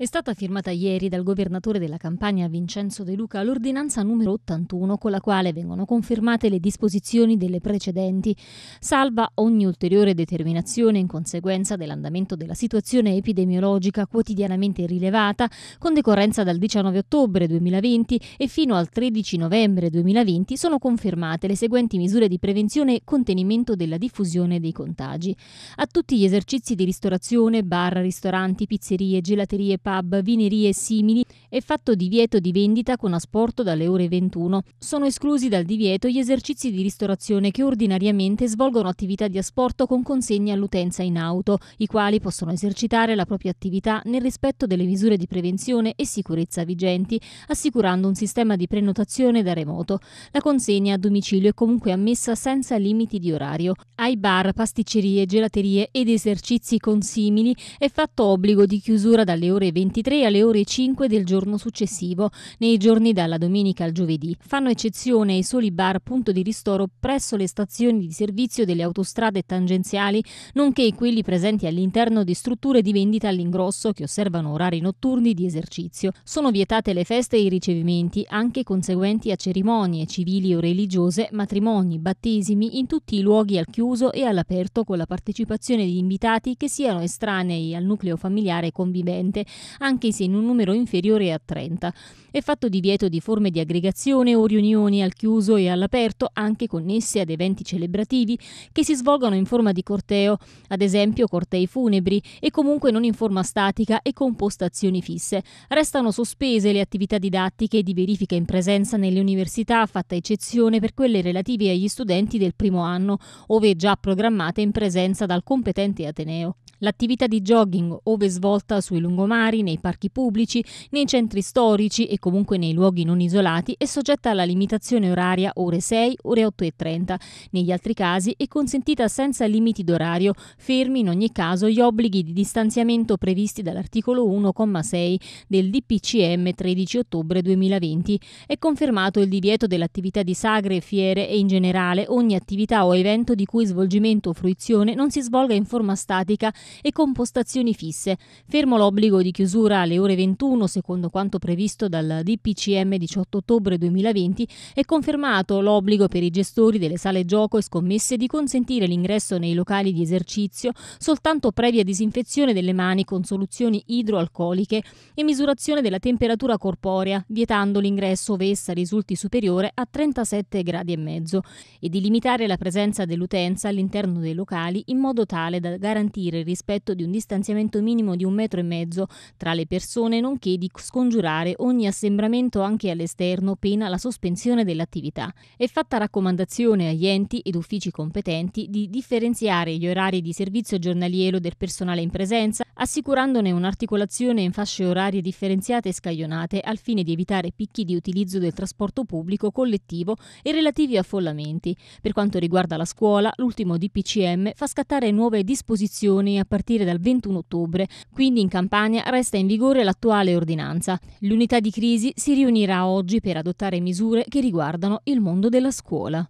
È stata firmata ieri dal governatore della Campania Vincenzo De Luca l'ordinanza numero 81 con la quale vengono confermate le disposizioni delle precedenti, salva ogni ulteriore determinazione in conseguenza dell'andamento della situazione epidemiologica quotidianamente rilevata con decorrenza dal 19 ottobre 2020 e fino al 13 novembre 2020 sono confermate le seguenti misure di prevenzione e contenimento della diffusione dei contagi. A tutti gli esercizi di ristorazione, bar, ristoranti, pizzerie, gelaterie, pub, vinerie e simili è fatto divieto di vendita con asporto dalle ore 21. Sono esclusi dal divieto gli esercizi di ristorazione che ordinariamente svolgono attività di asporto con consegne all'utenza in auto, i quali possono esercitare la propria attività nel rispetto delle misure di prevenzione e sicurezza vigenti, assicurando un sistema di prenotazione da remoto. La consegna a domicilio è comunque ammessa senza limiti di orario. Ai bar, pasticcerie, gelaterie ed esercizi consimili è fatto obbligo di chiusura dalle ore 21 23 alle ore 5 del giorno successivo, nei giorni dalla domenica al giovedì. Fanno eccezione i soli bar punto di ristoro presso le stazioni di servizio delle autostrade tangenziali, nonché quelli presenti all'interno di strutture di vendita all'ingrosso che osservano orari notturni di esercizio. Sono vietate le feste e i ricevimenti, anche conseguenti a cerimonie civili o religiose, matrimoni, battesimi, in tutti i luoghi al chiuso e all'aperto con la partecipazione di invitati che siano estranei al nucleo familiare convivente, anche se in un numero inferiore a 30. È fatto divieto di forme di aggregazione o riunioni al chiuso e all'aperto, anche connesse ad eventi celebrativi, che si svolgono in forma di corteo, ad esempio cortei funebri, e comunque non in forma statica e con postazioni fisse. Restano sospese le attività didattiche e di verifica in presenza nelle università, fatta eccezione per quelle relative agli studenti del primo anno, ove già programmate in presenza dal competente ateneo. L'attività di jogging, ove svolta sui lungomari, nei parchi pubblici, nei centri storici e comunque nei luoghi non isolati, è soggetta alla limitazione oraria ore 6, ore 8 e 30. Negli altri casi è consentita senza limiti d'orario, fermi in ogni caso gli obblighi di distanziamento previsti dall'articolo 1,6 del DPCM 13 ottobre 2020. È confermato il divieto dell'attività di sagre fiere e in generale ogni attività o evento di cui svolgimento o fruizione non si svolga in forma statica e con postazioni fisse, fermo l'obbligo di chiusura alle ore 21 secondo quanto previsto dal DPCM 18 ottobre 2020, è confermato l'obbligo per i gestori delle sale gioco e scommesse di consentire l'ingresso nei locali di esercizio soltanto previa disinfezione delle mani con soluzioni idroalcoliche e misurazione della temperatura corporea, vietando l'ingresso ove essa risulti superiore a 37 gradi e mezzo, e di limitare la presenza dell'utenza all'interno dei locali in modo tale da garantire il rispetto rispetto di un distanziamento minimo di un metro e mezzo tra le persone, nonché di scongiurare ogni assembramento anche all'esterno, pena la sospensione dell'attività. È fatta raccomandazione agli enti ed uffici competenti di differenziare gli orari di servizio giornaliero del personale in presenza, assicurandone un'articolazione in fasce orarie differenziate e scaglionate al fine di evitare picchi di utilizzo del trasporto pubblico collettivo e relativi affollamenti. Per quanto riguarda la scuola, l'ultimo DPCM fa scattare nuove disposizioni a partire dal 21 ottobre, quindi in Campania resta in vigore l'attuale ordinanza. L'unità di crisi si riunirà oggi per adottare misure che riguardano il mondo della scuola.